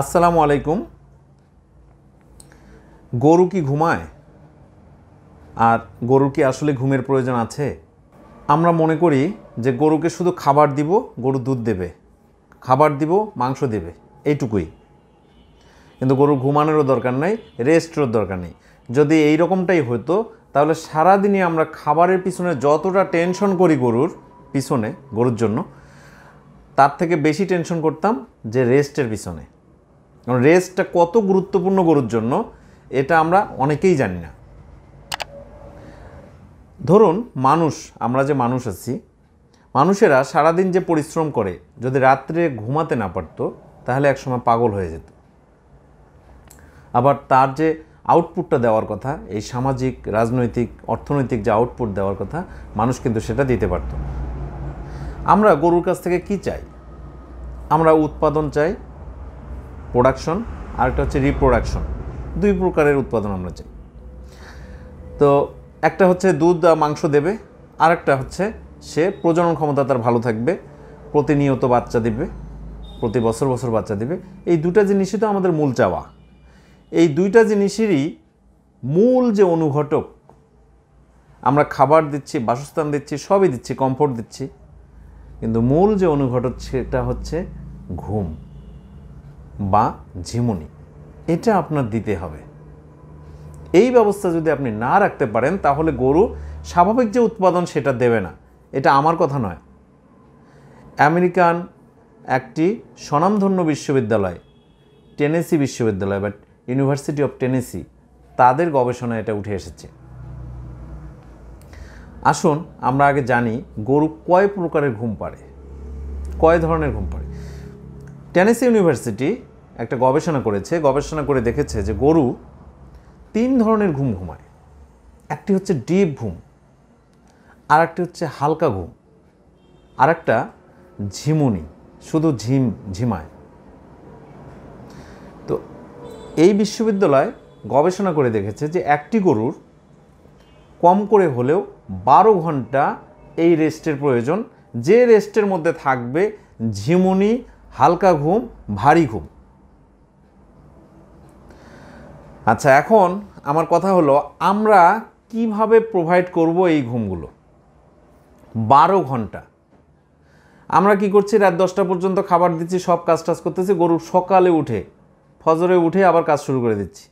আসসালামু আলাইকুম গরু কি ঘুমায় আর গরুর কি আসলে ঘুমের প্রয়োজন আছে আমরা মনে করি যে গরুকে শুধু খাবার দিব গরু দুধ দেবে খাবার দিব মাংস দেবে এইটুকুই কিন্তু গরু ঘুমানোরও দরকার নাই রেস্টেরও দরকার নেই যদি এই রকমটাই হতো তাহলে সারাদিনই আমরা খাবারের পিছনে যতটা টেনশন করি গরুর পিছনে গরুর জন্য তার থেকে বেশি টেনশন করতাম যে রেস্টের পিছনে কারণ রেসটা কত গুরুত্বপূর্ণ গরুর জন্য এটা আমরা অনেকেই জানি না ধরুন মানুষ আমরা যে মানুষ আছি মানুষেরা সারাদিন যে পরিশ্রম করে যদি রাত্রে ঘুমাতে না পারত তাহলে একসময় পাগল হয়ে যেত আবার তার যে আউটপুটটা দেওয়ার কথা এই সামাজিক রাজনৈতিক অর্থনৈতিক যে আউটপুট দেওয়ার কথা মানুষ কিন্তু সেটা দিতে পারত আমরা গরুর কাছ থেকে কি চাই আমরা উৎপাদন চাই প্রোডাকশন আর একটা হচ্ছে রিপ্রোডাকশন দুই প্রকারের উৎপাদন আমরা চাই তো একটা হচ্ছে দুধ মাংস দেবে আর একটা হচ্ছে সে প্রজনন ক্ষমতা তার ভালো থাকবে প্রতিনিয়ত বাচ্চা দিবে প্রতি বছর বছর বাচ্চা দিবে এই দুটা জিনিসই তো আমাদের মূল চাওয়া এই দুইটা জিনিসেরই মূল যে অনুঘটক আমরা খাবার দিচ্ছি বাসস্থান দিচ্ছি সবই দিচ্ছি কমফোর্ট দিচ্ছি কিন্তু মূল যে অনুঘটক সেটা হচ্ছে ঘুম বা ঝিমুনি এটা আপনার দিতে হবে এই ব্যবস্থা যদি আপনি না রাখতে পারেন তাহলে গরু স্বাভাবিক যে উৎপাদন সেটা দেবে না এটা আমার কথা নয় আমেরিকান একটি স্বনামধন্য বিশ্ববিদ্যালয় টেনেসি বিশ্ববিদ্যালয় বাট ইউনিভার্সিটি অফ টেনেসি তাদের গবেষণায় এটা উঠে এসেছে আসুন আমরা আগে জানি গরু কয় প্রকারের ঘুম পাড়ে কয় ধরনের ঘুম পাড়ে টেনেসি ইউনিভার্সিটি একটা গবেষণা করেছে গবেষণা করে দেখেছে যে গরু তিন ধরনের ঘুম ঘুমায় একটি হচ্ছে ডিপ ঘুম আর একটি হচ্ছে হালকা ঘুম আর একটা ঝিমুনি শুধু ঝিম ঝিমায় তো এই বিশ্ববিদ্যালয় গবেষণা করে দেখেছে যে একটি গরুর কম করে হলেও বারো ঘন্টা এই রেস্টের প্রয়োজন যে রেস্টের মধ্যে থাকবে ঝিমুনি হালকা ঘুম ভারী ঘুম আচ্ছা এখন আমার কথা হলো আমরা কিভাবে প্রোভাইড করব এই ঘুমগুলো বারো ঘন্টা আমরা কি করছি রাত দশটা পর্যন্ত খাবার দিচ্ছি সব কাজ টাজ করতেছি গরু সকালে উঠে ফজরে উঠে আবার কাজ শুরু করে দিচ্ছি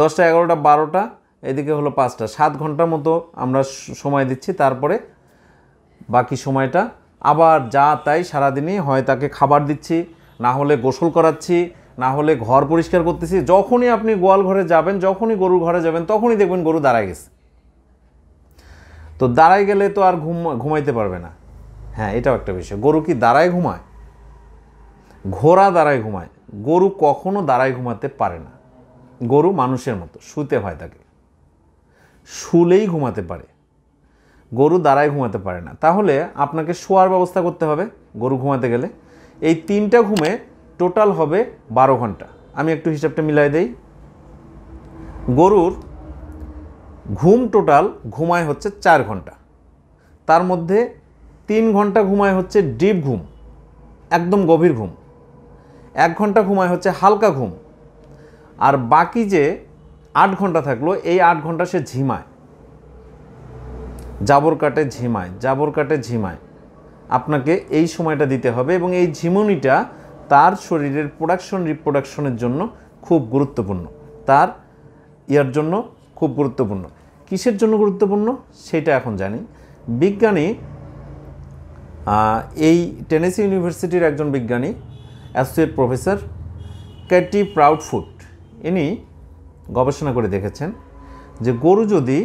দশটা এগারোটা বারোটা এদিকে হলো পাঁচটা সাত ঘন্টার মতো আমরা সময় দিচ্ছি তারপরে বাকি সময়টা আবার যা তাই সারাদিনই হয় তাকে খাবার দিচ্ছি না হলে গোসল করাচ্ছি না হলে ঘর পরিষ্কার করতেছি যখনই আপনি গোয়াল ঘরে যাবেন যখনই গরুর ঘরে যাবেন তখনই দেখবেন গরু দাঁড়ায় গেছে তো দাঁড়ায় গেলে তো আর ঘুম ঘুমাইতে পারবে না হ্যাঁ এটাও একটা বিষয় গরু কি দাঁড়ায় ঘুমায় ঘোড়া দাঁড়ায় ঘুমায় গরু কখনো দাঁড়ায় ঘুমাতে পারে না গরু মানুষের মতো শুতে হয় তাকে শুলেই ঘুমাতে পারে গরু দাঁড়ায় ঘুমাতে পারে না তাহলে আপনাকে শোয়ার ব্যবস্থা করতে হবে গরু ঘুমাতে গেলে এই তিনটা ঘুমে টোটাল হবে বারো ঘন্টা আমি একটু হিসাবটা মিলাই দেই গরুর ঘুম টোটাল ঘুমায় হচ্ছে চার ঘন্টা তার মধ্যে তিন ঘন্টা ঘুমায় হচ্ছে ডিপ ঘুম একদম গভীর ঘুম এক ঘন্টা ঘুমায় হচ্ছে হালকা ঘুম আর বাকি যে আট ঘন্টা থাকলো এই আট ঘন্টা সে ঝিমায় জাবর কাটে ঝিমায় জাবর কাটে ঝিমায় আপনাকে এই সময়টা দিতে হবে এবং এই ঝিমুনিটা তার শরীরের প্রোডাকশন রিপ্রোডাকশনের জন্য খুব গুরুত্বপূর্ণ তার ইয়ার জন্য খুব গুরুত্বপূর্ণ কিসের জন্য গুরুত্বপূর্ণ সেটা এখন জানি বিজ্ঞানী এই টেনেসি ইউনিভার্সিটির একজন বিজ্ঞানী অ্যাসোসিয়েট প্রফেসর ক্যাটি প্রাউডফুট ইনি গবেষণা করে দেখেছেন যে গরু যদি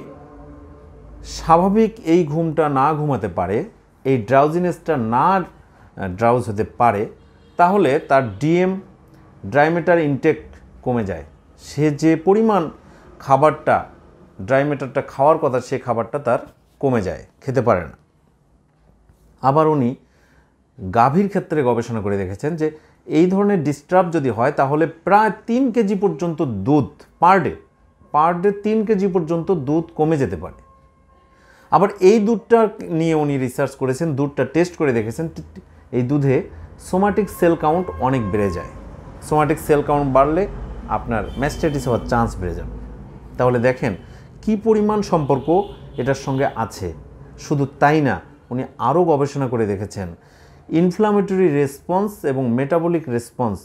স্বাভাবিক এই ঘুমটা না ঘুমাতে পারে এই ড্রাউজিনেসটা না ড্রাউজ হতে পারে তাহলে তার ডিএম ড্রাইমেটার ইনটেক কমে যায় সে যে পরিমাণ খাবারটা ড্রাইমেটারটা খাওয়ার কথা সে খাবারটা তার কমে যায় খেতে পারে না আবার উনি গাভীর ক্ষেত্রে গবেষণা করে দেখেছেন যে এই ধরনের ডিস্টার্ব যদি হয় তাহলে প্রায় তিন কেজি পর্যন্ত দুধ পার ডে পার ডে তিন কেজি পর্যন্ত দুধ কমে যেতে পারে আবার এই দুধটা নিয়ে উনি রিসার্চ করেছেন দুধটা টেস্ট করে দেখেছেন এই দুধে সোমাটিক সেল কাউন্ট অনেক বেড়ে যায় সোমাটিক সেল কাউন্ট বাড়লে আপনার ম্যাস্টাইটিস হওয়ার চান্স বেড়ে যাবে তাহলে দেখেন কি পরিমাণ সম্পর্ক এটার সঙ্গে আছে শুধু তাই না উনি আরও গবেষণা করে দেখেছেন ইনফ্লামেটরি রেসপন্স এবং মেটাবলিক রেসপন্স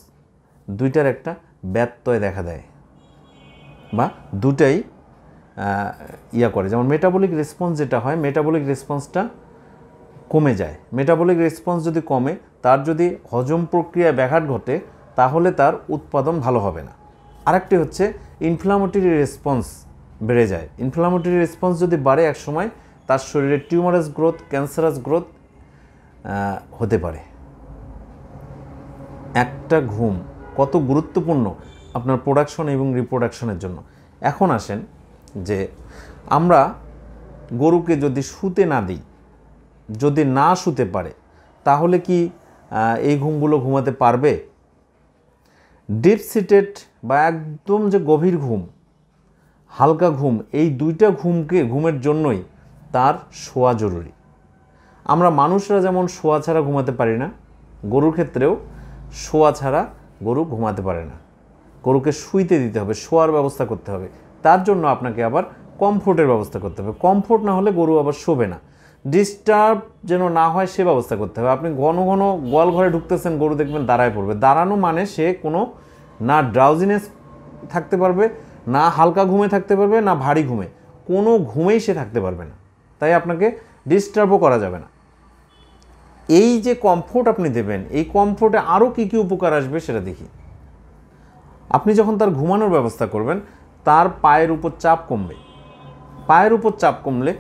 দুইটার একটা ব্যত্যয় দেখা দেয় বা দুটাই ইয়া করে যেমন মেটাবলিক রেসপন্স যেটা হয় মেটাবলিক রেসপন্সটা কমে যায় মেটাবলিক রেসপন্স যদি কমে তার যদি হজম প্রক্রিয়া ব্যাঘাত ঘটে তাহলে তার উৎপাদন ভালো হবে না আরেকটি হচ্ছে ইনফ্লামেটরি রেসপন্স বেড়ে যায় ইনফ্লামেটরি রেসপন্স যদি বাড়ে এক সময় তার শরীরে টিউমারাস গ্রোথ ক্যান্সারাস গ্রোথ হতে পারে একটা ঘুম কত গুরুত্বপূর্ণ আপনার প্রোডাকশন এবং রিপ্রোডাকশনের জন্য এখন আসেন যে আমরা গরুকে যদি শুতে না দিই যদি না শুতে পারে তাহলে কি এই ঘুমগুলো ঘুমাতে পারবে ডিপ সিটেড বা একদম যে গভীর ঘুম হালকা ঘুম এই দুইটা ঘুমকে ঘুমের জন্যই তার শোয়া জরুরি আমরা মানুষরা যেমন শোয়া ছাড়া ঘুমাতে পারি না গরুর ক্ষেত্রেও শোয়া ছাড়া গরু ঘুমাতে পারে না গরুকে শুইতে দিতে হবে শোয়ার ব্যবস্থা করতে হবে তার জন্য আপনাকে আবার কমফোর্টের ব্যবস্থা করতে হবে কমফোর্ট না হলে গরু আবার শোবে না ডিস্টার্ব যেন না হয় সে ব্যবস্থা করতে হবে আপনি ঘন ঘন গোয়াল ঘরে ঢুকতেছেন গরু দেখবেন দাঁড়ায় পড়বে দাঁড়ানো মানে সে কোনো না ড্রাউজিনেস থাকতে পারবে না হালকা ঘুমে থাকতে পারবে না ভারী ঘুমে কোনো ঘুমেই সে থাকতে পারবে না তাই আপনাকে ডিস্টার্বও করা যাবে না এই যে কমফোর্ট আপনি দেবেন এই কমফোর্টে আরও কী কী উপকার আসবে সেটা দেখি আপনি যখন তার ঘুমানোর ব্যবস্থা করবেন তার পায়ের উপর চাপ কমবে পায়ের উপর চাপ কমলে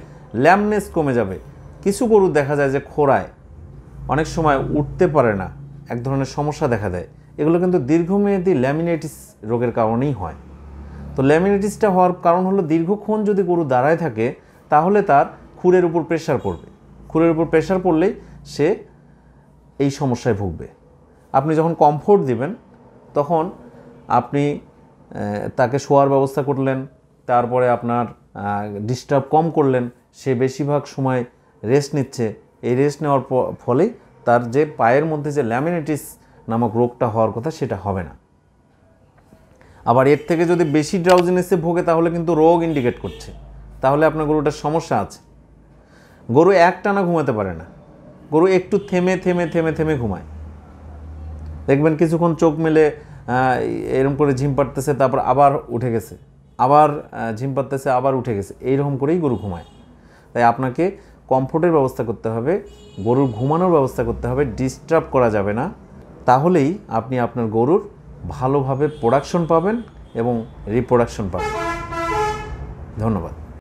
ল্যামনেস কমে যাবে কিছু গরু দেখা যায় যে খোড়ায় অনেক সময় উঠতে পারে না এক ধরনের সমস্যা দেখা দেয় এগুলো কিন্তু দীর্ঘমেয়াদী ল্যামিনেটিস রোগের কারণেই হয় তো ল্যামিনেটিসটা হওয়ার কারণ হলো দীর্ঘক্ষণ যদি গরু দাঁড়ায় থাকে তাহলে তার খুরের উপর প্রেশার পড়বে খুরের উপর প্রেশার পড়লেই সে এই সমস্যায় ভুগবে আপনি যখন কমফোর্ট দিবেন তখন আপনি তাকে শোয়ার ব্যবস্থা করলেন তারপরে আপনার ডিস্টার্ব কম করলেন সে বেশিরভাগ সময় রেস্ট নিচ্ছে এই রেস্ট নেওয়ার ফলে তার যে পায়ের মধ্যে যে ল্যামিনেটিস নামক রোগটা হওয়ার কথা সেটা হবে না আবার এর থেকে যদি বেশি ড্রাউজিনেসে ভোগে তাহলে কিন্তু রোগ ইন্ডিকেট করছে তাহলে আপনার গরুটার সমস্যা আছে গরু একটানা ঘুমাতে পারে না গরু একটু থেমে থেমে থেমে থেমে ঘুমায় দেখবেন কিছুক্ষণ চোখ মেলে এরকম করে ঝিম পাড়তেছে তারপর আবার উঠে গেছে আবার ঝিম পাড়তেছে আবার উঠে গেছে এইরকম করেই গরু ঘুমায় তাই আপনাকে কমফোর্টের ব্যবস্থা করতে হবে গরুর ঘুমানোর ব্যবস্থা করতে হবে ডিস্টার্ব করা যাবে না তাহলেই আপনি আপনার গরুর ভালোভাবে প্রোডাকশন পাবেন এবং রিপ্রোডাকশন পাবেন ধন্যবাদ